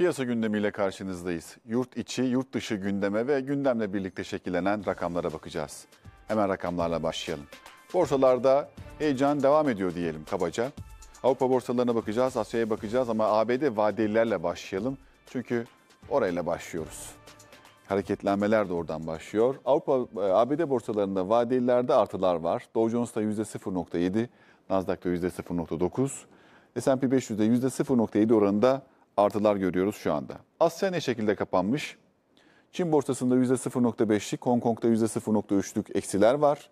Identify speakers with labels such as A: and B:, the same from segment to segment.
A: Piyasa gündemiyle karşınızdayız. Yurt içi, yurt dışı gündeme ve gündemle birlikte şekillenen rakamlara bakacağız. Hemen rakamlarla başlayalım. Borsalarda heyecan devam ediyor diyelim kabaca. Avrupa borsalarına bakacağız, Asya'ya bakacağız ama ABD vadelilerle başlayalım. Çünkü orayla başlıyoruz. Hareketlenmeler de oradan başlıyor. Avrupa e, ABD borsalarında vadelilerde artılar var. Dow Jones'ta %0.7, Nasdaq'ta %0.9, S&P 500'de %0.7 oranında artılar görüyoruz şu anda. Asya ne şekilde kapanmış? Çin borsasında %0.5'lik, Hong Kong'da %0.3'lük eksiler var.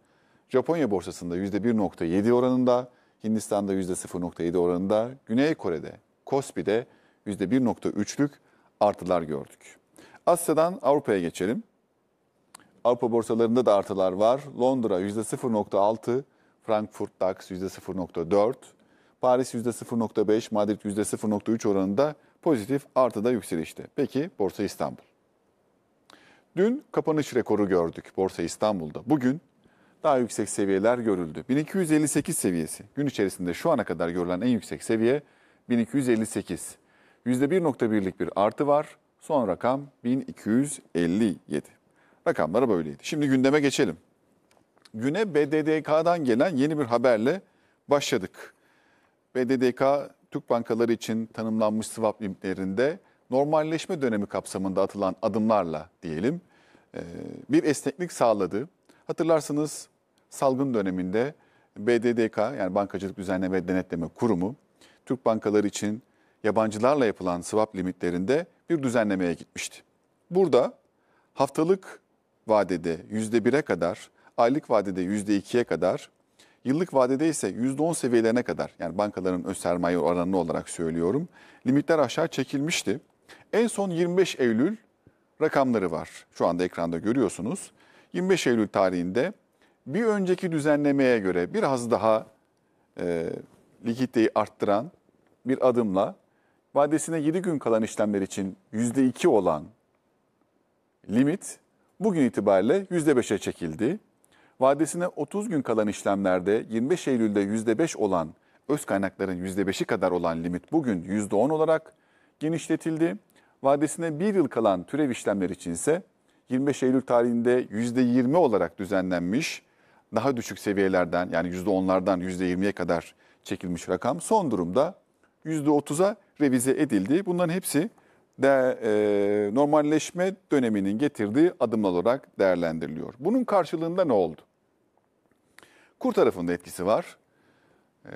A: Japonya borsasında %1.7 oranında, Hindistan'da %0.7 oranında, Güney Kore'de, Kospi'de %1.3'lük artılar gördük. Asya'dan Avrupa'ya geçelim. Avrupa borsalarında da artılar var. Londra %0.6, Frankfurt DAX %0.4, Paris %0.5, Madrid %0.3 oranında pozitif artıda yükselişte. Peki Borsa İstanbul. Dün kapanış rekoru gördük Borsa İstanbul'da. Bugün daha yüksek seviyeler görüldü. 1258 seviyesi. Gün içerisinde şu ana kadar görülen en yüksek seviye 1258. %1.1'lik bir artı var. Son rakam 1257. rakamlara böyleydi. Şimdi gündeme geçelim. Güne BDDK'dan gelen yeni bir haberle başladık. BDDK Türk bankaları için tanımlanmış swap limitlerinde normalleşme dönemi kapsamında atılan adımlarla diyelim e, bir esneklik sağladı. Hatırlarsınız salgın döneminde BDDK yani Bankacılık Düzenleme Denetleme Kurumu Türk bankaları için yabancılarla yapılan swap limitlerinde bir düzenlemeye gitmişti. Burada haftalık vadede %1'e kadar, aylık vadede %2'ye kadar Yıllık vadede ise %10 seviyelerine kadar yani bankaların öz sermaye oranını olarak söylüyorum. Limitler aşağı çekilmişti. En son 25 Eylül rakamları var. Şu anda ekranda görüyorsunuz. 25 Eylül tarihinde bir önceki düzenlemeye göre biraz daha e, likiditeyi arttıran bir adımla vadesine 7 gün kalan işlemler için %2 olan limit bugün itibariyle %5'e çekildi vadesine 30 gün kalan işlemlerde 25 Eylül'de %5 olan öz kaynakların %5'i kadar olan limit bugün %10 olarak genişletildi. Vadesine 1 yıl kalan türev işlemler için ise 25 Eylül tarihinde %20 olarak düzenlenmiş daha düşük seviyelerden yani %10'lardan %20'ye kadar çekilmiş rakam son durumda %30'a revize edildi. Bunların hepsi de e, normalleşme döneminin getirdiği adımlar olarak değerlendiriliyor. Bunun karşılığında ne oldu? Kur tarafında etkisi var. Ee,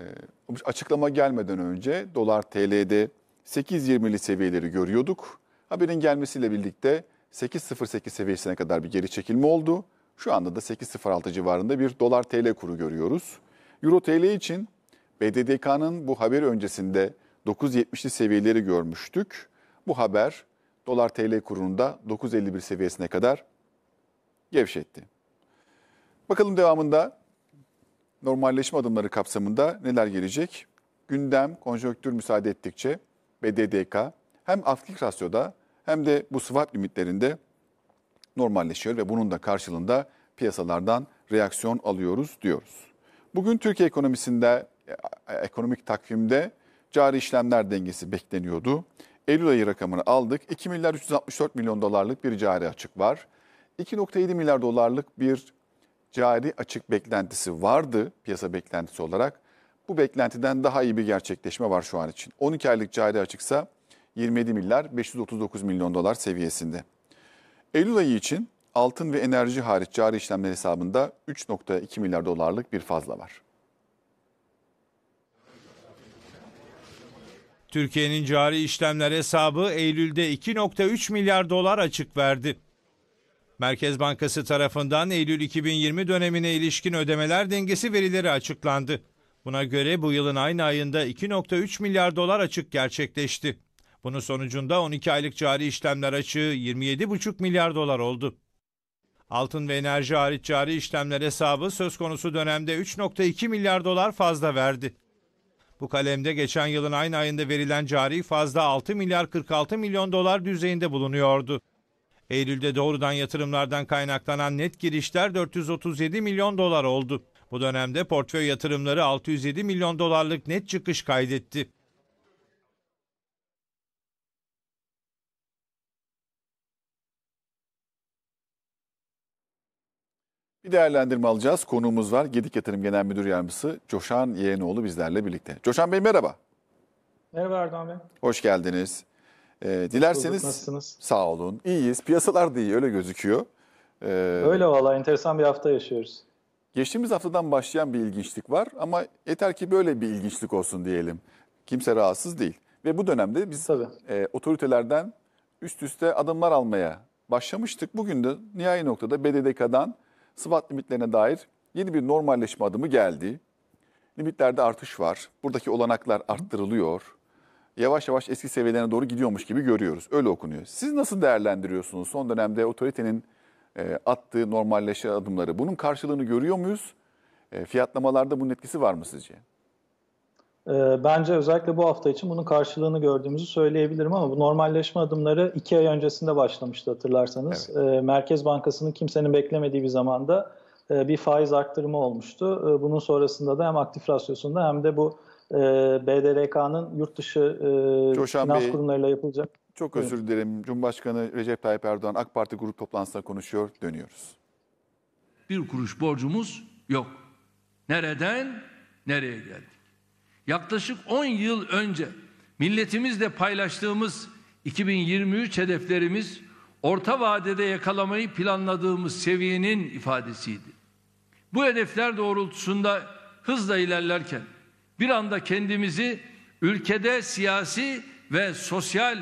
A: açıklama gelmeden önce dolar TL'de 8.20'li seviyeleri görüyorduk. Haberin gelmesiyle birlikte 8.08 seviyesine kadar bir geri çekilme oldu. Şu anda da 8.06 civarında bir dolar TL kuru görüyoruz. Euro TL için BDDK'nın bu haber öncesinde 9.70'li seviyeleri görmüştük. Bu haber dolar TL kurunda 9.51 seviyesine kadar gevşetti. Bakalım devamında normalleşme adımları kapsamında neler gelecek? Gündem, konjonktür müsaade ettikçe BDDK hem aktif rasyoda hem de bu swap limitlerinde normalleşiyor ve bunun da karşılığında piyasalardan reaksiyon alıyoruz diyoruz. Bugün Türkiye ekonomisinde e, e, ekonomik takvimde cari işlemler dengesi bekleniyordu. Eylül ayı rakamını aldık. 2 milyar 364 milyon dolarlık bir cari açık var. 2.7 milyar dolarlık bir cari açık beklentisi vardı piyasa beklentisi olarak. Bu beklentiden daha iyi bir gerçekleşme var şu an için. 12 aylık cari açıksa 27 milyar 539 milyon dolar seviyesinde. Eylül ayı için altın ve enerji hariç cari işlemler hesabında 3.2 milyar dolarlık bir fazla var.
B: Türkiye'nin cari işlemler hesabı Eylül'de 2.3 milyar dolar açık verdi. Merkez Bankası tarafından Eylül 2020 dönemine ilişkin ödemeler dengesi verileri açıklandı. Buna göre bu yılın aynı ayında 2.3 milyar dolar açık gerçekleşti. Bunun sonucunda 12 aylık cari işlemler açığı 27,5 milyar dolar oldu. Altın ve enerji hariç cari işlemler hesabı söz konusu dönemde 3.2 milyar dolar fazla verdi. Bu kalemde geçen yılın aynı ayında verilen cari fazla 6 milyar 46 milyon dolar düzeyinde bulunuyordu. Eylül'de doğrudan yatırımlardan kaynaklanan net girişler 437 milyon dolar oldu. Bu dönemde portföy yatırımları 607 milyon dolarlık net çıkış kaydetti.
A: Bir değerlendirme alacağız. Konuğumuz var. Gedik Yatırım Genel Müdür Yardımcısı Coşan Yeğenoğlu bizlerle birlikte. Coşan Bey merhaba.
C: Merhaba Erdoğan Bey.
A: Hoş geldiniz. E, dilerseniz Nasılsınız? sağ olun. İyiyiz. Piyasalar da iyi öyle gözüküyor. E, öyle valla enteresan bir hafta yaşıyoruz. Geçtiğimiz haftadan başlayan bir ilginçlik var ama yeter ki böyle bir ilginçlik olsun diyelim. Kimse rahatsız değil. Ve bu dönemde biz Tabii. E, otoritelerden üst üste adımlar almaya başlamıştık. Bugün de nihai noktada BDDK'dan sıfat limitlerine dair yeni bir normalleşme adımı geldi. Limitlerde artış var. Buradaki olanaklar arttırılıyor yavaş yavaş eski seviyelerine doğru gidiyormuş gibi görüyoruz. Öyle okunuyor. Siz nasıl değerlendiriyorsunuz son dönemde otoritenin e, attığı normalleşe adımları? Bunun karşılığını görüyor muyuz? E, fiyatlamalarda bunun etkisi var mı sizce?
C: E, bence özellikle bu hafta için bunun karşılığını gördüğümüzü söyleyebilirim ama bu normalleşme adımları iki ay öncesinde başlamıştı hatırlarsanız. Evet. E, Merkez Bankası'nın kimsenin beklemediği bir zamanda e, bir faiz arttırımı olmuştu. E, bunun sonrasında da hem aktif rasyosunda hem de bu e, ee, BDDK'nın yurt
B: dışı e, Coşan finans Bey, kurumlarıyla yapılacak. Çok özür
A: evet. dilerim. Cumhurbaşkanı Recep Tayyip Erdoğan AK Parti grup toplantısında konuşuyor. Dönüyoruz.
B: Bir kuruş borcumuz yok. Nereden nereye geldik? Yaklaşık 10 yıl önce milletimizle paylaştığımız 2023 hedeflerimiz orta vadede yakalamayı planladığımız seviyenin ifadesiydi. Bu hedefler doğrultusunda hızla ilerlerken bir anda kendimizi ülkede siyasi ve sosyal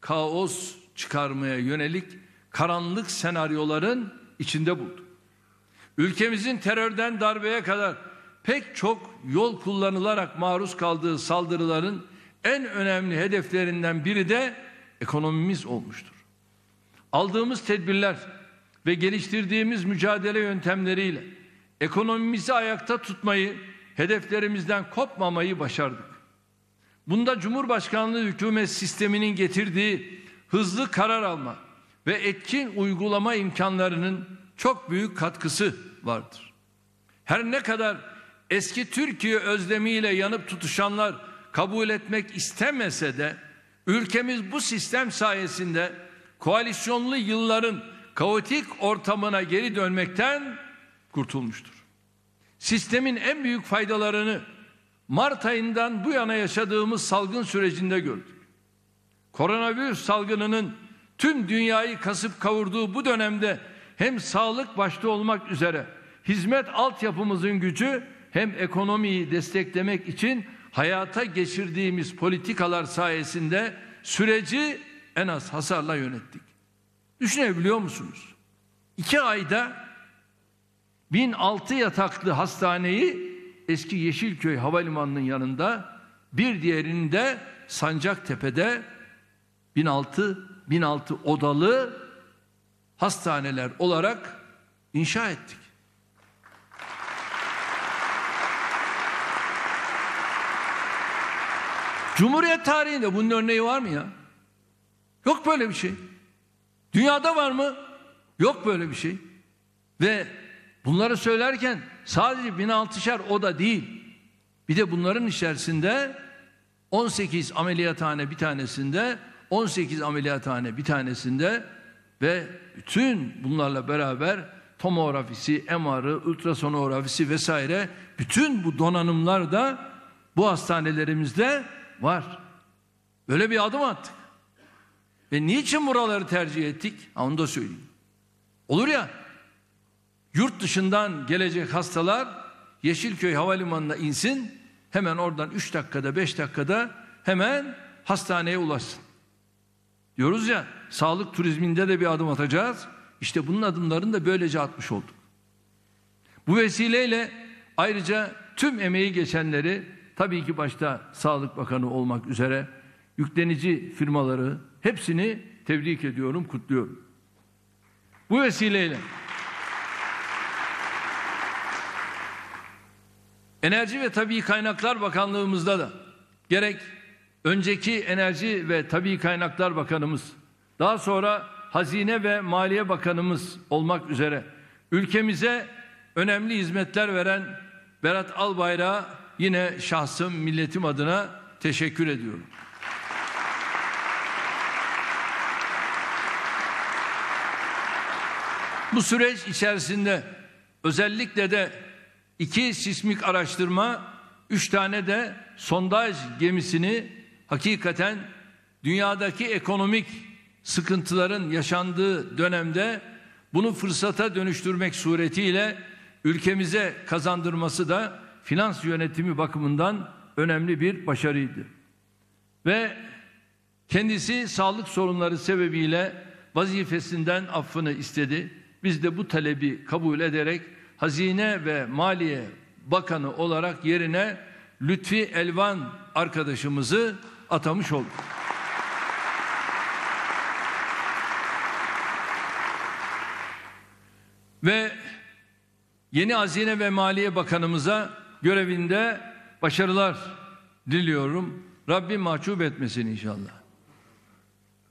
B: kaos çıkarmaya yönelik karanlık senaryoların içinde bulduk. Ülkemizin terörden darbeye kadar pek çok yol kullanılarak maruz kaldığı saldırıların en önemli hedeflerinden biri de ekonomimiz olmuştur. Aldığımız tedbirler ve geliştirdiğimiz mücadele yöntemleriyle ekonomimizi ayakta tutmayı hedeflerimizden kopmamayı başardık. Bunda Cumhurbaşkanlığı hükümet sisteminin getirdiği hızlı karar alma ve etkin uygulama imkanlarının çok büyük katkısı vardır. Her ne kadar eski Türkiye özlemiyle yanıp tutuşanlar kabul etmek istemese de ülkemiz bu sistem sayesinde koalisyonlu yılların kaotik ortamına geri dönmekten kurtulmuştur. Sistemin en büyük faydalarını Mart ayından bu yana yaşadığımız salgın sürecinde gördük. Koronavirüs salgınının tüm dünyayı kasıp kavurduğu bu dönemde hem sağlık başta olmak üzere hizmet altyapımızın gücü hem ekonomiyi desteklemek için hayata geçirdiğimiz politikalar sayesinde süreci en az hasarla yönettik. Düşünebiliyor musunuz? İki ayda 1006 yataklı hastaneyi eski Yeşilköy Havalimanı'nın yanında bir diğerini de Sancaktepe'de 1006 1006 odalı hastaneler olarak inşa ettik. Cumhuriyet tarihinde bunun örneği var mı ya? Yok böyle bir şey. Dünyada var mı? Yok böyle bir şey. Ve Bunları söylerken sadece 1006'şer oda değil. Bir de bunların içerisinde 18 ameliyathane bir tanesinde, 18 ameliyathane bir tanesinde ve bütün bunlarla beraber tomografisi, MR'ı, ultrasonografisi vesaire bütün bu donanımlar da bu hastanelerimizde var. Böyle bir adım attık. Ve niçin buraları tercih ettik? Ha, onu da söyleyeyim. Olur ya Yurt dışından gelecek hastalar Yeşilköy Havalimanı'na insin. Hemen oradan 3 dakikada 5 dakikada hemen hastaneye ulaşsın. Diyoruz ya sağlık turizminde de bir adım atacağız. İşte bunun adımlarını da böylece atmış olduk. Bu vesileyle ayrıca tüm emeği geçenleri tabii ki başta Sağlık Bakanı olmak üzere yüklenici firmaları hepsini tebrik ediyorum, kutluyorum. Bu vesileyle Enerji ve Tabii Kaynaklar Bakanlığımızda da gerek önceki Enerji ve Tabii Kaynaklar Bakanımız, daha sonra Hazine ve Maliye Bakanımız olmak üzere ülkemize önemli hizmetler veren Berat Albayrak'a yine şahsım, milletim adına teşekkür ediyorum. Bu süreç içerisinde özellikle de iki sismik araştırma, üç tane de sondaj gemisini hakikaten dünyadaki ekonomik sıkıntıların yaşandığı dönemde bunu fırsata dönüştürmek suretiyle ülkemize kazandırması da finans yönetimi bakımından önemli bir başarıydı. Ve kendisi sağlık sorunları sebebiyle vazifesinden affını istedi. Biz de bu talebi kabul ederek Hazine ve Maliye Bakanı olarak yerine Lütfi Elvan arkadaşımızı atamış olduk. ve yeni Hazine ve Maliye Bakanımıza görevinde başarılar diliyorum. Rabbim mahcup etmesin inşallah.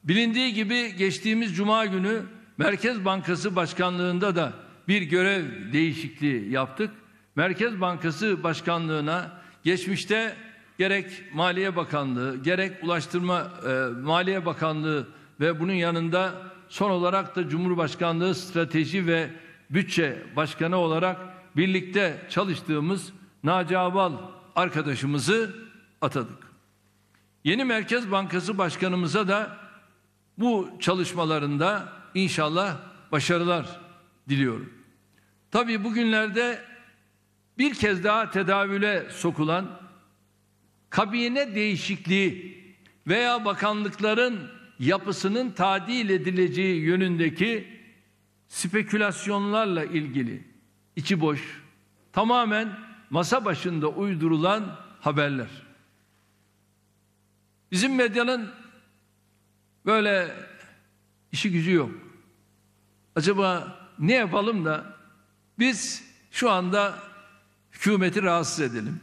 B: Bilindiği gibi geçtiğimiz cuma günü Merkez Bankası Başkanlığında da bir görev değişikliği yaptık. Merkez Bankası Başkanlığı'na geçmişte gerek Maliye Bakanlığı, gerek Ulaştırma e, Maliye Bakanlığı ve bunun yanında son olarak da Cumhurbaşkanlığı Strateji ve Bütçe Başkanı olarak birlikte çalıştığımız Naci Abal arkadaşımızı atadık. Yeni Merkez Bankası Başkanımıza da bu çalışmalarında inşallah başarılar diliyorum. Tabi bugünlerde bir kez daha tedavüle sokulan kabine değişikliği veya bakanlıkların yapısının tadil edileceği yönündeki spekülasyonlarla ilgili içi boş, tamamen masa başında uydurulan haberler. Bizim medyanın böyle işi gücü yok. Acaba ne yapalım da biz şu anda hükümeti rahatsız edelim.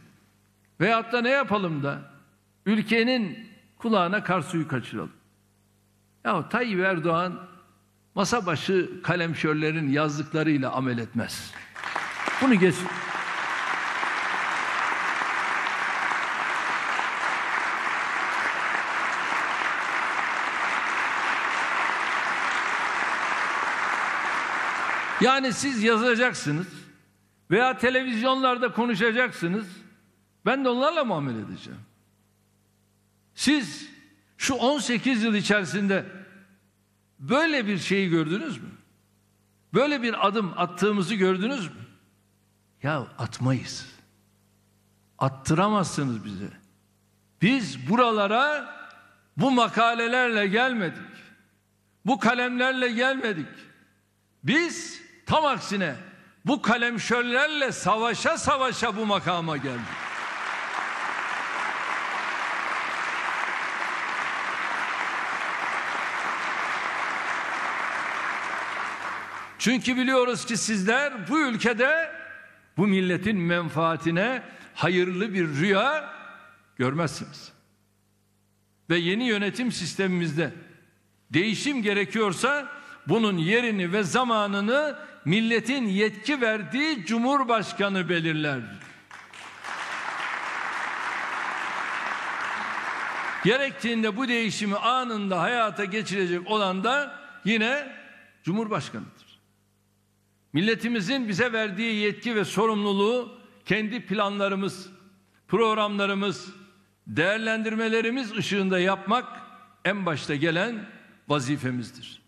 B: Veyahut da ne yapalım da ülkenin kulağına kar suyu kaçıralım. Ya Tayyip Erdoğan masa başı kalemşörlerin yazdıklarıyla amel etmez. Bunu geçin. Yani siz yazacaksınız veya televizyonlarda konuşacaksınız. Ben de onlarla muamele edeceğim. Siz şu 18 yıl içerisinde böyle bir şeyi gördünüz mü? Böyle bir adım attığımızı gördünüz mü? Ya atmayız. Attıramazsınız bizi. Biz buralara bu makalelerle gelmedik. Bu kalemlerle gelmedik. Biz Tam aksine bu kalemşörlerle savaşa savaşa bu makama geldi. Çünkü biliyoruz ki sizler bu ülkede bu milletin menfaatine hayırlı bir rüya görmezsiniz. Ve yeni yönetim sistemimizde değişim gerekiyorsa bunun yerini ve zamanını milletin yetki verdiği cumhurbaşkanı belirler. Gerektiğinde bu değişimi anında hayata geçirecek olan da yine Cumhurbaşkanı'dır. Milletimizin bize verdiği yetki ve sorumluluğu kendi planlarımız, programlarımız, değerlendirmelerimiz ışığında yapmak en başta gelen vazifemizdir.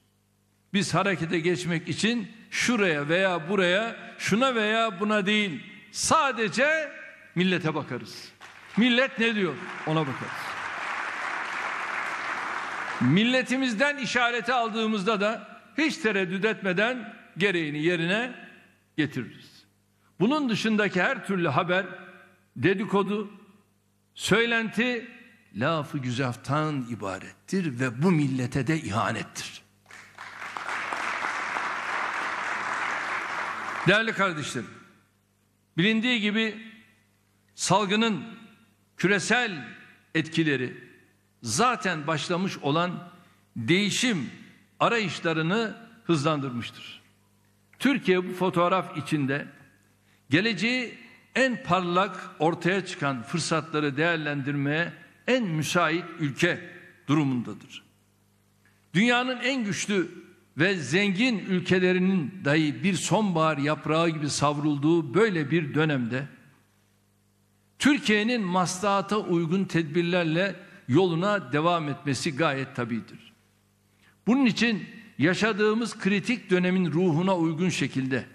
B: Biz harekete geçmek için şuraya veya buraya, şuna veya buna değil. Sadece millete bakarız. Millet ne diyor? Ona bakarız. Milletimizden işareti aldığımızda da hiç tereddüt etmeden gereğini yerine getiririz. Bunun dışındaki her türlü haber, dedikodu, söylenti lafı güzaftan ibarettir ve bu millete de ihanettir. Değerli kardeşlerim, bilindiği gibi salgının küresel etkileri zaten başlamış olan değişim arayışlarını hızlandırmıştır. Türkiye bu fotoğraf içinde geleceği en parlak ortaya çıkan fırsatları değerlendirmeye en müsait ülke durumundadır. Dünyanın en güçlü ve zengin ülkelerinin dahi bir sonbahar yaprağı gibi savrulduğu böyle bir dönemde Türkiye'nin maslahata uygun tedbirlerle yoluna devam etmesi gayet tabidir. Bunun için yaşadığımız kritik dönemin ruhuna uygun şekilde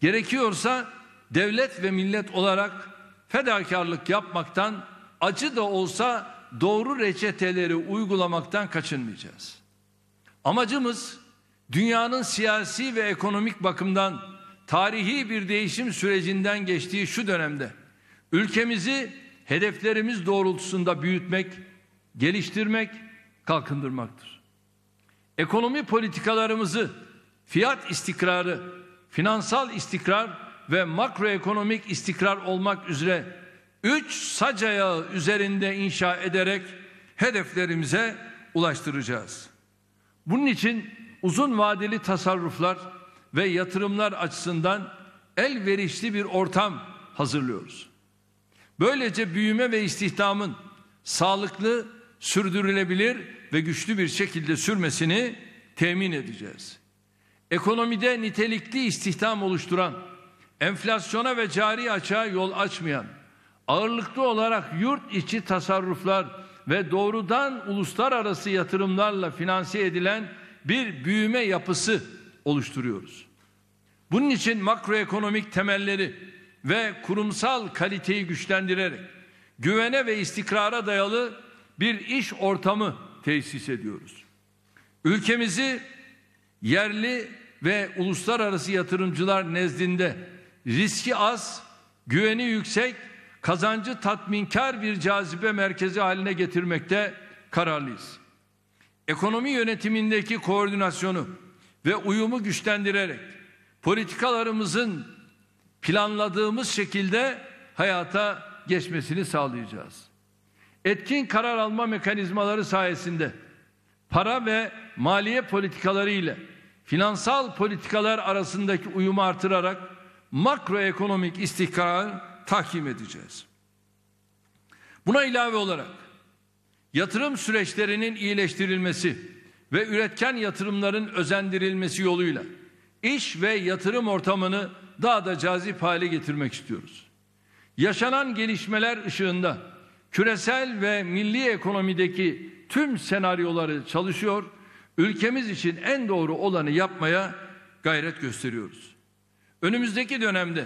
B: gerekiyorsa devlet ve millet olarak fedakarlık yapmaktan acı da olsa doğru reçeteleri uygulamaktan kaçınmayacağız. Amacımız Dünyanın siyasi ve ekonomik bakımdan tarihi bir değişim sürecinden geçtiği şu dönemde ülkemizi hedeflerimiz doğrultusunda büyütmek, geliştirmek, kalkındırmaktır. Ekonomi politikalarımızı fiyat istikrarı, finansal istikrar ve makroekonomik istikrar olmak üzere üç sac ayağı üzerinde inşa ederek hedeflerimize ulaştıracağız. Bunun için uzun vadeli tasarruflar ve yatırımlar açısından elverişli bir ortam hazırlıyoruz. Böylece büyüme ve istihdamın sağlıklı, sürdürülebilir ve güçlü bir şekilde sürmesini temin edeceğiz. Ekonomide nitelikli istihdam oluşturan, enflasyona ve cari açığa yol açmayan, ağırlıklı olarak yurt içi tasarruflar ve doğrudan uluslararası yatırımlarla finanse edilen bir büyüme yapısı oluşturuyoruz. Bunun için makroekonomik temelleri ve kurumsal kaliteyi güçlendirerek güvene ve istikrara dayalı bir iş ortamı tesis ediyoruz. Ülkemizi yerli ve uluslararası yatırımcılar nezdinde riski az, güveni yüksek, kazancı tatminkar bir cazibe merkezi haline getirmekte kararlıyız ekonomi yönetimindeki koordinasyonu ve uyumu güçlendirerek politikalarımızın planladığımız şekilde hayata geçmesini sağlayacağız. Etkin karar alma mekanizmaları sayesinde para ve maliye politikaları ile finansal politikalar arasındaki uyumu artırarak makroekonomik istikrarı tahkim edeceğiz. Buna ilave olarak yatırım süreçlerinin iyileştirilmesi ve üretken yatırımların özendirilmesi yoluyla iş ve yatırım ortamını daha da cazip hale getirmek istiyoruz. Yaşanan gelişmeler ışığında küresel ve milli ekonomideki tüm senaryoları çalışıyor, ülkemiz için en doğru olanı yapmaya gayret gösteriyoruz. Önümüzdeki dönemde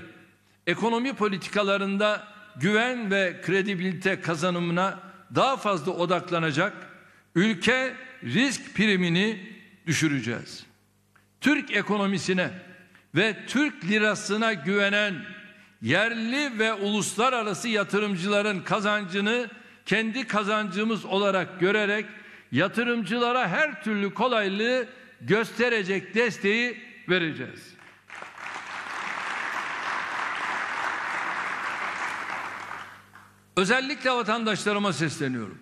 B: ekonomi politikalarında güven ve kredibilite kazanımına daha fazla odaklanacak, ülke risk primini düşüreceğiz. Türk ekonomisine ve Türk lirasına güvenen yerli ve uluslararası yatırımcıların kazancını kendi kazancımız olarak görerek yatırımcılara her türlü kolaylığı gösterecek desteği vereceğiz. Özellikle vatandaşlarıma sesleniyorum.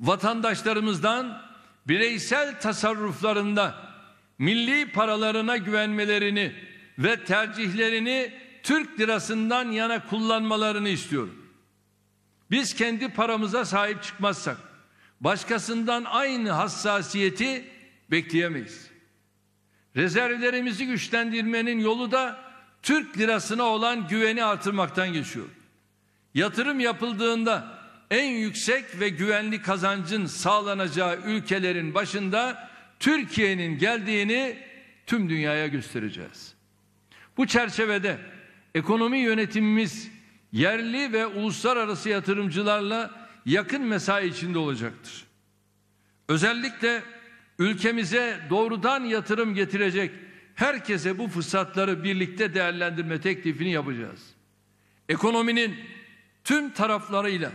B: Vatandaşlarımızdan bireysel tasarruflarında milli paralarına güvenmelerini ve tercihlerini Türk lirasından yana kullanmalarını istiyorum. Biz kendi paramıza sahip çıkmazsak başkasından aynı hassasiyeti bekleyemeyiz. Rezervlerimizi güçlendirmenin yolu da Türk lirasına olan güveni artırmaktan geçiyor. Yatırım yapıldığında en yüksek ve güvenli kazancın sağlanacağı ülkelerin başında Türkiye'nin geldiğini tüm dünyaya göstereceğiz. Bu çerçevede ekonomi yönetimimiz yerli ve uluslararası yatırımcılarla yakın mesai içinde olacaktır. Özellikle ülkemize doğrudan yatırım getirecek herkese bu fırsatları birlikte değerlendirme teklifini yapacağız. Ekonominin tüm taraflarıyla,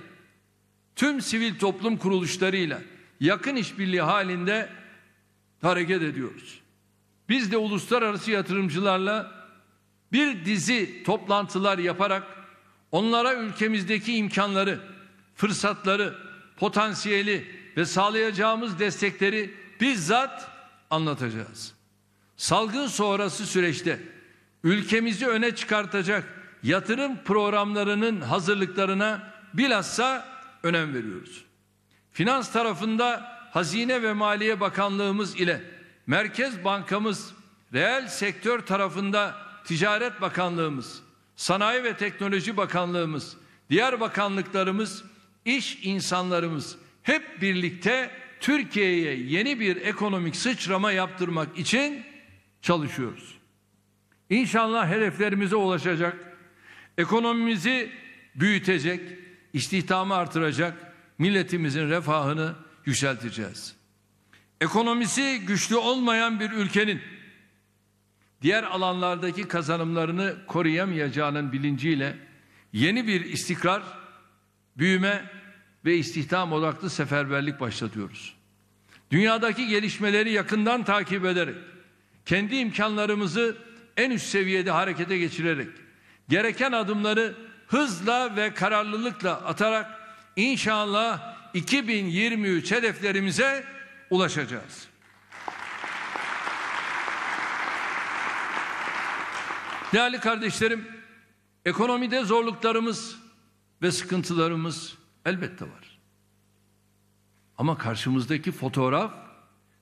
B: tüm sivil toplum kuruluşlarıyla yakın işbirliği halinde hareket ediyoruz. Biz de uluslararası yatırımcılarla bir dizi toplantılar yaparak onlara ülkemizdeki imkanları, fırsatları, potansiyeli ve sağlayacağımız destekleri bizzat anlatacağız. Salgın sonrası süreçte ülkemizi öne çıkartacak yatırım programlarının hazırlıklarına bilhassa önem veriyoruz. Finans tarafında Hazine ve Maliye Bakanlığımız ile Merkez Bankamız, reel sektör tarafında Ticaret Bakanlığımız, Sanayi ve Teknoloji Bakanlığımız, diğer bakanlıklarımız, iş insanlarımız hep birlikte Türkiye'ye yeni bir ekonomik sıçrama yaptırmak için çalışıyoruz. İnşallah hedeflerimize ulaşacak ekonomimizi büyütecek, istihdamı artıracak, milletimizin refahını yükselteceğiz. Ekonomisi güçlü olmayan bir ülkenin diğer alanlardaki kazanımlarını koruyamayacağının bilinciyle yeni bir istikrar, büyüme ve istihdam odaklı seferberlik başlatıyoruz. Dünyadaki gelişmeleri yakından takip ederek, kendi imkanlarımızı en üst seviyede harekete geçirerek gereken adımları hızla ve kararlılıkla atarak inşallah 2023 hedeflerimize ulaşacağız. Değerli kardeşlerim, ekonomide zorluklarımız ve sıkıntılarımız elbette var. Ama karşımızdaki fotoğraf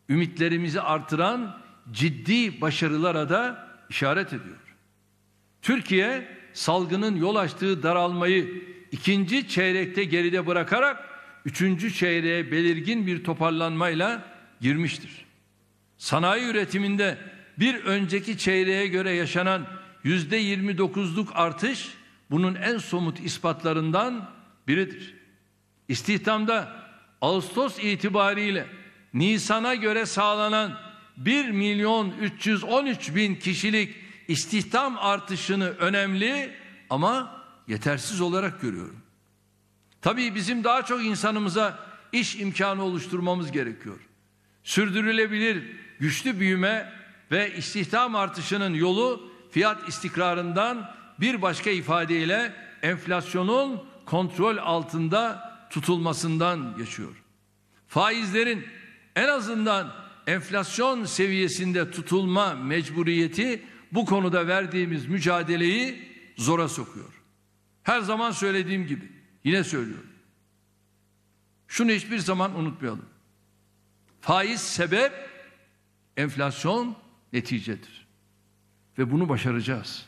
B: ümitlerimizi artıran ciddi başarılara da işaret ediyor. Türkiye salgının yol açtığı daralmayı ikinci çeyrekte geride bırakarak üçüncü çeyreğe belirgin bir toparlanmayla girmiştir. Sanayi üretiminde bir önceki çeyreğe göre yaşanan yüzde 29'luk artış bunun en somut ispatlarından biridir. İstihdamda Ağustos itibariyle Nisan'a göre sağlanan 1 milyon 313 bin kişilik istihdam artışını önemli ama yetersiz olarak görüyorum. Tabii bizim daha çok insanımıza iş imkanı oluşturmamız gerekiyor. Sürdürülebilir güçlü büyüme ve istihdam artışının yolu fiyat istikrarından bir başka ifadeyle enflasyonun kontrol altında tutulmasından geçiyor. Faizlerin en azından enflasyon seviyesinde tutulma mecburiyeti bu konuda verdiğimiz mücadeleyi zora sokuyor. Her zaman söylediğim gibi yine söylüyorum. Şunu hiçbir zaman unutmayalım. Faiz sebep, enflasyon neticedir. Ve bunu başaracağız.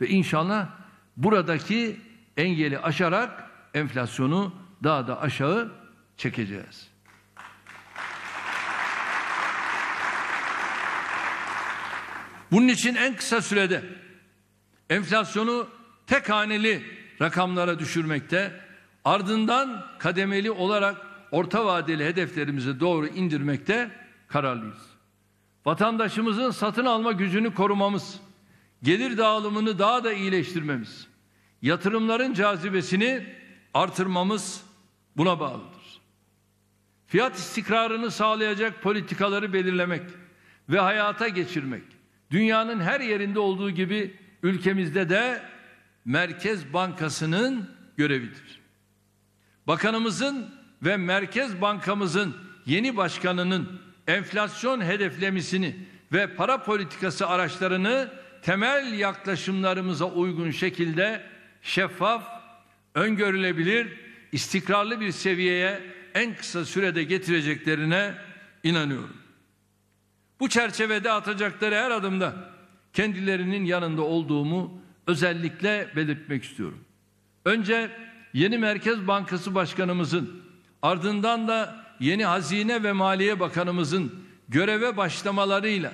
B: Ve inşallah buradaki engeli aşarak enflasyonu daha da aşağı çekeceğiz. Bunun için en kısa sürede enflasyonu tek haneli rakamlara düşürmekte, ardından kademeli olarak orta vadeli hedeflerimize doğru indirmekte kararlıyız. Vatandaşımızın satın alma gücünü korumamız, gelir dağılımını daha da iyileştirmemiz, yatırımların cazibesini artırmamız buna bağlıdır. Fiyat istikrarını sağlayacak politikaları belirlemek ve hayata geçirmek, Dünyanın her yerinde olduğu gibi ülkemizde de Merkez Bankası'nın görevidir. Bakanımızın ve Merkez Bankamızın yeni başkanının enflasyon hedeflemesini ve para politikası araçlarını temel yaklaşımlarımıza uygun şekilde şeffaf, öngörülebilir, istikrarlı bir seviyeye en kısa sürede getireceklerine inanıyorum. Bu çerçevede atacakları her adımda kendilerinin yanında olduğumu özellikle belirtmek istiyorum. Önce yeni Merkez Bankası Başkanımızın ardından da yeni Hazine ve Maliye Bakanımızın göreve başlamalarıyla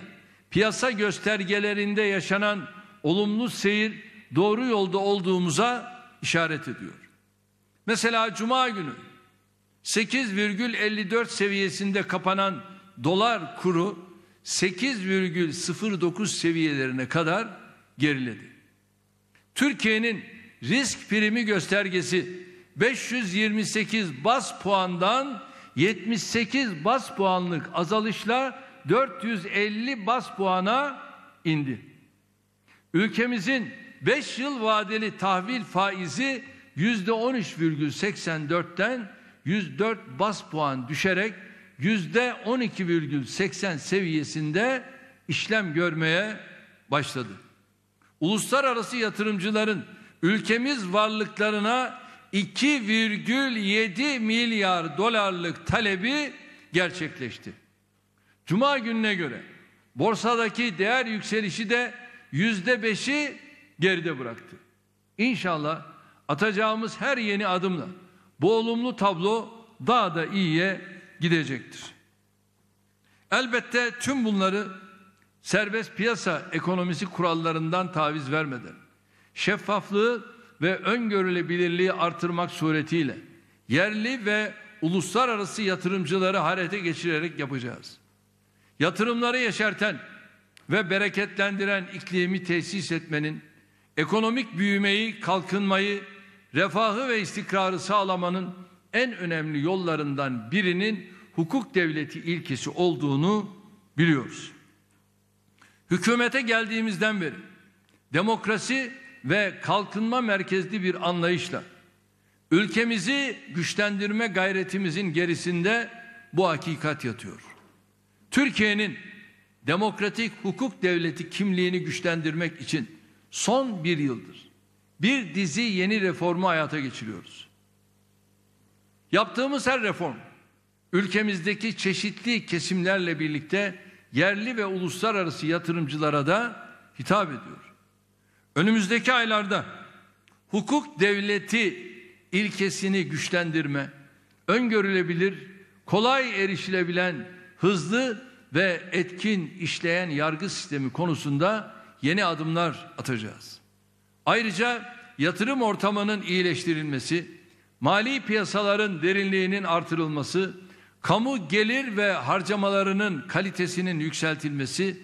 B: piyasa göstergelerinde yaşanan olumlu seyir doğru yolda olduğumuza işaret ediyor. Mesela cuma günü 8,54 seviyesinde kapanan dolar kuru 8,09 seviyelerine kadar geriledi. Türkiye'nin risk primi göstergesi 528 bas puandan 78 bas puanlık azalışla 450 bas puana indi. Ülkemizin 5 yıl vadeli tahvil faizi %13,84'ten 104 bas puan düşerek yüzde 12,80 seviyesinde işlem görmeye başladı. Uluslararası yatırımcıların ülkemiz varlıklarına 2,7 milyar dolarlık talebi gerçekleşti. Cuma gününe göre borsadaki değer yükselişi de yüzde beşi geride bıraktı. İnşallah atacağımız her yeni adımla bu olumlu tablo daha da iyiye gidecektir. Elbette tüm bunları serbest piyasa ekonomisi kurallarından taviz vermeden, şeffaflığı ve öngörülebilirliği artırmak suretiyle yerli ve uluslararası yatırımcıları harete geçirerek yapacağız. Yatırımları yeşerten ve bereketlendiren iklimi tesis etmenin, ekonomik büyümeyi, kalkınmayı, refahı ve istikrarı sağlamanın en önemli yollarından birinin hukuk devleti ilkesi olduğunu biliyoruz. Hükümete geldiğimizden beri demokrasi ve kalkınma merkezli bir anlayışla ülkemizi güçlendirme gayretimizin gerisinde bu hakikat yatıyor. Türkiye'nin demokratik hukuk devleti kimliğini güçlendirmek için son bir yıldır bir dizi yeni reformu hayata geçiriyoruz. Yaptığımız her reform ülkemizdeki çeşitli kesimlerle birlikte yerli ve uluslararası yatırımcılara da hitap ediyor. Önümüzdeki aylarda hukuk devleti ilkesini güçlendirme, öngörülebilir, kolay erişilebilen, hızlı ve etkin işleyen yargı sistemi konusunda yeni adımlar atacağız. Ayrıca yatırım ortamının iyileştirilmesi, mali piyasaların derinliğinin artırılması, kamu gelir ve harcamalarının kalitesinin yükseltilmesi,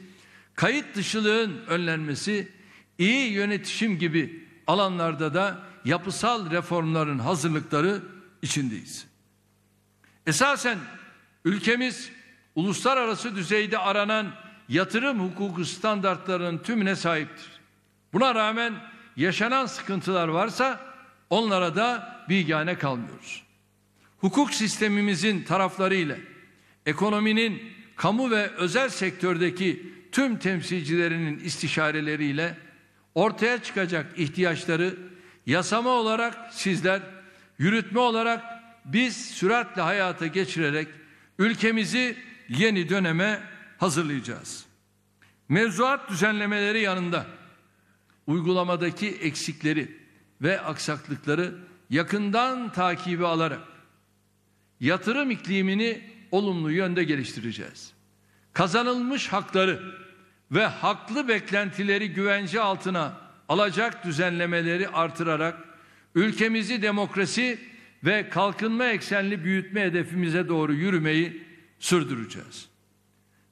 B: kayıt dışılığın önlenmesi, iyi yönetişim gibi alanlarda da yapısal reformların hazırlıkları içindeyiz. Esasen ülkemiz uluslararası düzeyde aranan yatırım hukuku standartlarının tümüne sahiptir. Buna rağmen yaşanan sıkıntılar varsa Onlara da bilgane kalmıyoruz. Hukuk sistemimizin tarafları ile ekonominin kamu ve özel sektördeki tüm temsilcilerinin istişareleriyle ortaya çıkacak ihtiyaçları yasama olarak sizler, yürütme olarak biz süratle hayata geçirerek ülkemizi yeni döneme hazırlayacağız. Mevzuat düzenlemeleri yanında uygulamadaki eksikleri ve aksaklıkları yakından takibi alarak yatırım iklimini olumlu yönde geliştireceğiz. Kazanılmış hakları ve haklı beklentileri güvence altına alacak düzenlemeleri artırarak ülkemizi demokrasi ve kalkınma eksenli büyütme hedefimize doğru yürümeyi sürdüreceğiz.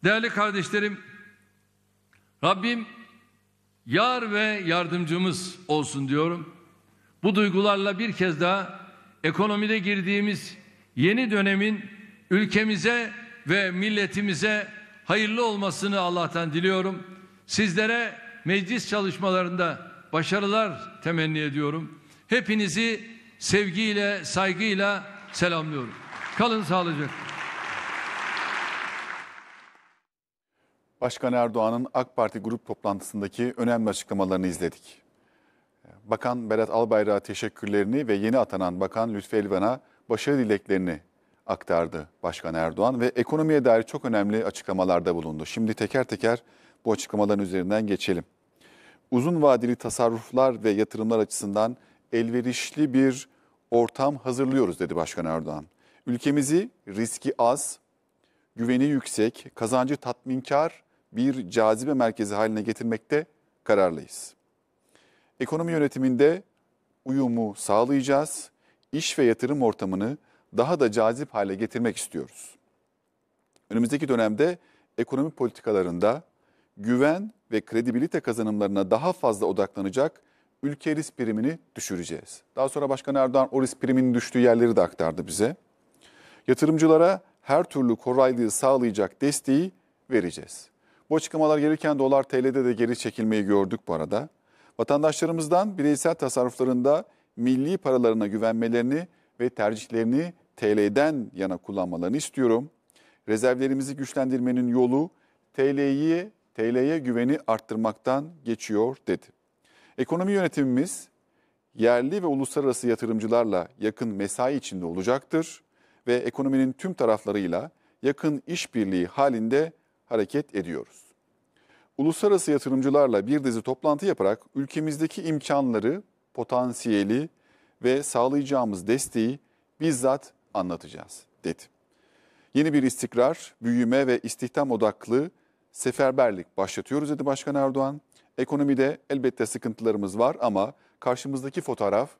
B: Değerli kardeşlerim, Rabbim yar ve yardımcımız olsun diyorum. Bu duygularla bir kez daha ekonomide girdiğimiz yeni dönemin ülkemize ve milletimize hayırlı olmasını Allah'tan diliyorum. Sizlere meclis çalışmalarında başarılar temenni ediyorum. Hepinizi sevgiyle, saygıyla selamlıyorum. Kalın sağlıcakla.
A: Başkan Erdoğan'ın AK Parti grup toplantısındaki önemli açıklamalarını izledik. Bakan Berat Albayrak'a teşekkürlerini ve yeni atanan Bakan Lütfi Elvan'a başarı dileklerini aktardı Başkan Erdoğan ve ekonomiye dair çok önemli açıklamalarda bulundu. Şimdi teker teker bu açıklamaların üzerinden geçelim. Uzun vadeli tasarruflar ve yatırımlar açısından elverişli bir ortam hazırlıyoruz dedi Başkan Erdoğan. Ülkemizi riski az, güveni yüksek, kazancı tatminkar bir cazibe merkezi haline getirmekte kararlıyız. Ekonomi yönetiminde uyumu sağlayacağız. İş ve yatırım ortamını daha da cazip hale getirmek istiyoruz. Önümüzdeki dönemde ekonomi politikalarında güven ve kredibilite kazanımlarına daha fazla odaklanacak ülke risk primini düşüreceğiz. Daha sonra Başkan Erdoğan o risk priminin düştüğü yerleri de aktardı bize. Yatırımcılara her türlü koraylığı sağlayacak desteği vereceğiz. Bu açıklamalar gelirken dolar TL'de de geri çekilmeyi gördük bu arada. Vatandaşlarımızdan bireysel tasarruflarında milli paralarına güvenmelerini ve tercihlerini TL'den yana kullanmalarını istiyorum. Rezervlerimizi güçlendirmenin yolu TL'yi TL'ye güveni arttırmaktan geçiyor dedi. Ekonomi yönetimimiz yerli ve uluslararası yatırımcılarla yakın mesai içinde olacaktır ve ekonominin tüm taraflarıyla yakın işbirliği halinde hareket ediyoruz uluslararası yatırımcılarla bir dizi toplantı yaparak ülkemizdeki imkanları, potansiyeli ve sağlayacağımız desteği bizzat anlatacağız dedi. Yeni bir istikrar, büyüme ve istihdam odaklı seferberlik başlatıyoruz dedi Başkan Erdoğan. Ekonomide elbette sıkıntılarımız var ama karşımızdaki fotoğraf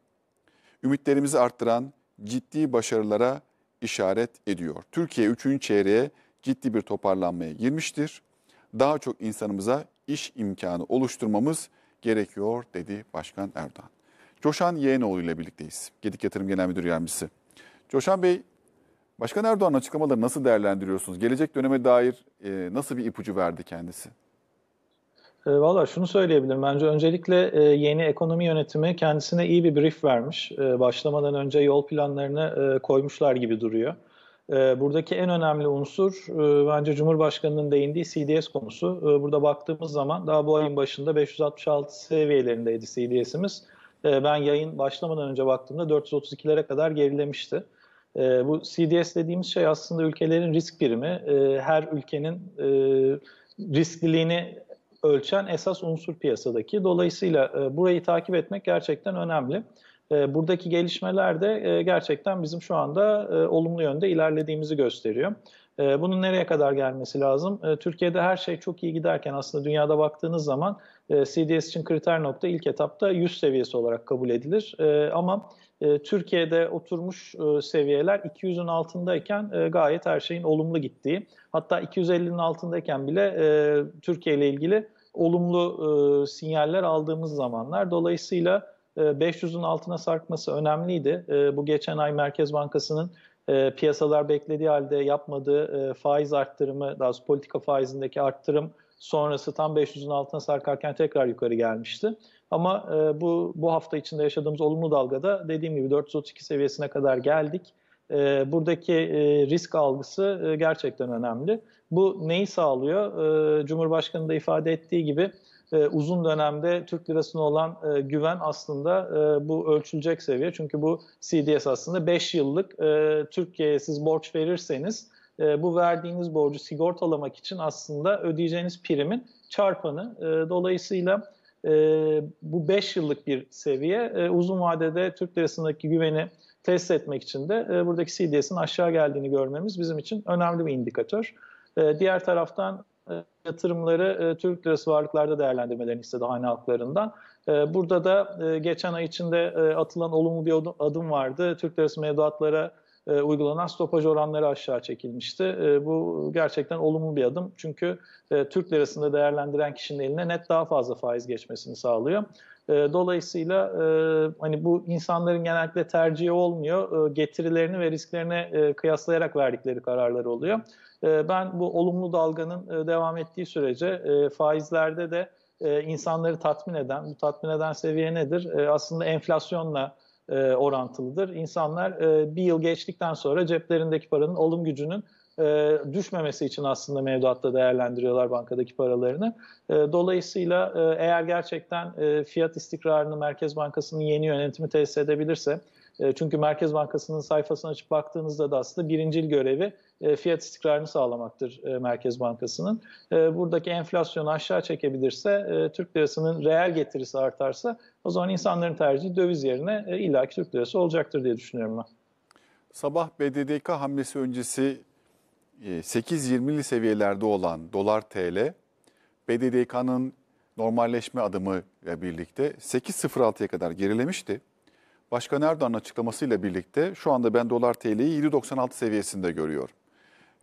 A: ümitlerimizi arttıran ciddi başarılara işaret ediyor. Türkiye 3. çeyreğe ciddi bir toparlanmaya girmiştir daha çok insanımıza iş imkanı oluşturmamız gerekiyor dedi Başkan Erdoğan. Coşan Yeğenoğlu ile birlikteyiz. Gedik Yatırım Genel Müdür Yardımcısı. Coşan Bey, Başkan Erdoğan açıklamaları nasıl değerlendiriyorsunuz? Gelecek döneme dair e, nasıl bir ipucu verdi kendisi?
C: E, Valla şunu söyleyebilirim. Bence öncelikle e, yeni ekonomi yönetimi kendisine iyi bir brief vermiş. E, başlamadan önce yol planlarını e, koymuşlar gibi duruyor. Ee, buradaki en önemli unsur e, bence Cumhurbaşkanı'nın değindiği CDS konusu. E, burada baktığımız zaman daha bu ayın başında 566 seviyelerindeydi CDS'imiz. E, ben yayın başlamadan önce baktığımda 432'lere kadar gerilemişti. bu CDS dediğimiz şey aslında ülkelerin risk birimi. her ülkenin e, riskliliğini ölçen esas unsur piyasadaki. Dolayısıyla burayı takip etmek gerçekten önemli. E, buradaki gelişmeler de e, gerçekten bizim şu anda e, olumlu yönde ilerlediğimizi gösteriyor. E, bunun nereye kadar gelmesi lazım? Türkiye'de her şey çok iyi giderken aslında dünyada baktığınız zaman CDS için kriter nokta ilk etapta 100 seviyesi olarak kabul edilir. ama Türkiye'de oturmuş seviyeler 200'ün altındayken e, gayet her şeyin olumlu gittiği, hatta 250'nin altındayken bile Türkiye ile ilgili olumlu sinyaller aldığımız zamanlar. Dolayısıyla 500'ün ee, altına sarkması önemliydi. Ee, bu geçen ay Merkez Bankası'nın e, piyasalar beklediği halde yapmadığı e, faiz arttırımı, daha doğrusu politika faizindeki arttırım sonrası tam 500'ün altına sarkarken tekrar yukarı gelmişti. Ama e, bu bu hafta içinde yaşadığımız olumlu dalgada dediğim gibi 432 seviyesine kadar geldik. Buradaki risk algısı gerçekten önemli. Bu neyi sağlıyor? Cumhurbaşkanı da ifade ettiği gibi e, uzun dönemde Türk lirasına olan e, güven aslında e, bu ölçülecek seviye. Çünkü bu CDS aslında 5 yıllık e, Türkiye'ye siz borç verirseniz e, bu verdiğiniz borcu sigortalamak için aslında ödeyeceğiniz primin çarpanı. E, dolayısıyla e, bu 5 yıllık bir seviye e, uzun vadede Türk lirasındaki güveni test etmek için de e, buradaki CDS'in aşağı geldiğini görmemiz bizim için önemli bir indikatör. E, diğer taraftan e, yatırımları e, Türk lirası varlıklarda değerlendirmelerini istedi hane halklarından. E, burada da geçen ay içinde atılan olumlu bir adım vardı. Türk lirası mevduatlara uygulanan stopaj oranları aşağı çekilmişti. Bu gerçekten olumlu bir adım. Çünkü Türk lirasında değerlendiren kişinin eline net daha fazla faiz geçmesini sağlıyor. Dolayısıyla hani bu insanların genellikle tercihi olmuyor. Getirilerini ve risklerini kıyaslayarak verdikleri kararlar oluyor. Ee, ben bu olumlu dalganın e, devam ettiği sürece e, faizlerde de e, insanları tatmin eden, bu tatmin eden seviye nedir? Aslında enflasyonla orantılıdır. İnsanlar bir yıl geçtikten sonra ceplerindeki paranın olum gücünün düşmemesi için aslında mevduatta değerlendiriyorlar bankadaki paralarını. dolayısıyla eğer gerçekten fiyat istikrarını Merkez Bankası'nın yeni yönetimi tesis edebilirse, e, çünkü Merkez Bankası'nın sayfasına açıp baktığınızda da aslında birincil görevi e, fiyat istikrarını sağlamaktır e, Merkez Bankası'nın. buradaki enflasyonu aşağı çekebilirse, Türk lirasının reel getirisi artarsa o zaman insanların tercihi döviz yerine e, illaki Türk lirası olacaktır diye düşünüyorum ben.
A: Sabah BDDK hamlesi öncesi 8.20'li seviyelerde olan dolar TL, BDDK'nın normalleşme adımı birlikte 8.06'ya kadar gerilemişti. Başkan Erdoğan'ın açıklamasıyla birlikte şu anda ben dolar TL'yi 7.96 seviyesinde görüyorum.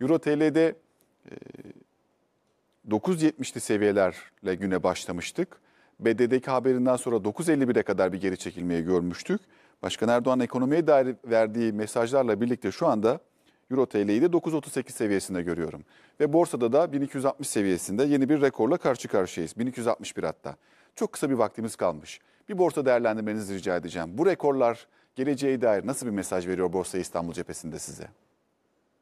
A: Euro TL'de e, 9.70'li seviyelerle güne başlamıştık. BDDK haberinden sonra 9.51'e kadar bir geri çekilmeyi görmüştük. Başkan Erdoğan ekonomiye dair verdiği mesajlarla birlikte şu anda Euro TL'yi de 9.38 seviyesinde görüyorum. Ve borsada da 1260 seviyesinde yeni bir rekorla karşı karşıyayız. 1261 hatta. Çok kısa bir vaktimiz kalmış bir borsa değerlendirmenizi rica edeceğim. Bu rekorlar geleceğe dair nasıl bir mesaj veriyor Borsa İstanbul cephesinde size?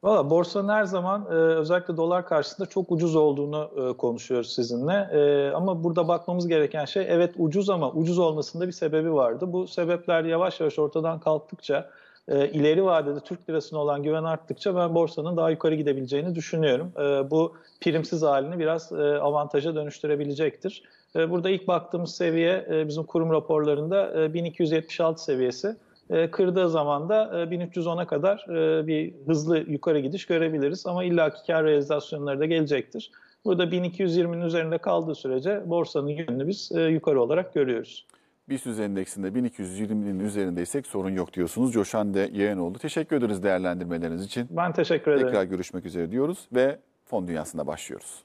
C: Valla borsanın her zaman e, özellikle dolar karşısında çok ucuz olduğunu e, konuşuyoruz sizinle. E, ama burada bakmamız gereken şey evet ucuz ama ucuz olmasında bir sebebi vardı. Bu sebepler yavaş yavaş ortadan kalktıkça e, ileri vadede Türk lirasına olan güven arttıkça ben borsanın daha yukarı gidebileceğini düşünüyorum. bu primsiz halini biraz avantaja dönüştürebilecektir. E, burada ilk baktığımız seviye e, bizim kurum raporlarında 1276 e, seviyesi. Kırdığı zaman da 1310'a kadar bir hızlı yukarı gidiş görebiliriz ama illaki kar realizasyonları da gelecektir. Burada 1220'nin üzerinde kaldığı sürece borsanın yönünü biz yukarı olarak görüyoruz.
A: BIST endeksinde 1220'nin üzerindeysek sorun yok diyorsunuz. Coşan de yeğen oldu. Teşekkür ederiz değerlendirmeleriniz için. Ben teşekkür ederim. Tekrar görüşmek üzere diyoruz ve fon dünyasında başlıyoruz.